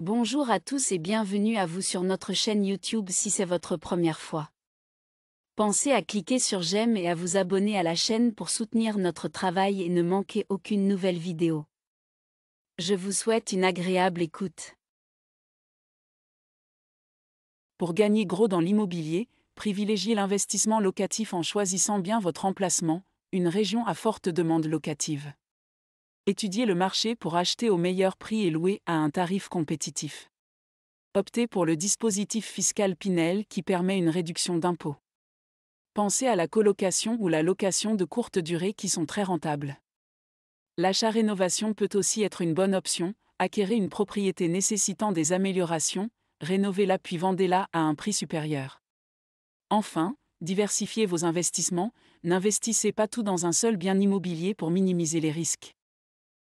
Bonjour à tous et bienvenue à vous sur notre chaîne YouTube si c'est votre première fois. Pensez à cliquer sur j'aime et à vous abonner à la chaîne pour soutenir notre travail et ne manquer aucune nouvelle vidéo. Je vous souhaite une agréable écoute. Pour gagner gros dans l'immobilier, privilégiez l'investissement locatif en choisissant bien votre emplacement, une région à forte demande locative. Étudiez le marché pour acheter au meilleur prix et louer à un tarif compétitif. Optez pour le dispositif fiscal Pinel qui permet une réduction d'impôts. Pensez à la colocation ou la location de courte durée qui sont très rentables. L'achat-rénovation peut aussi être une bonne option, Acquérir une propriété nécessitant des améliorations, rénovez-la puis vendez-la à un prix supérieur. Enfin, diversifiez vos investissements, n'investissez pas tout dans un seul bien immobilier pour minimiser les risques.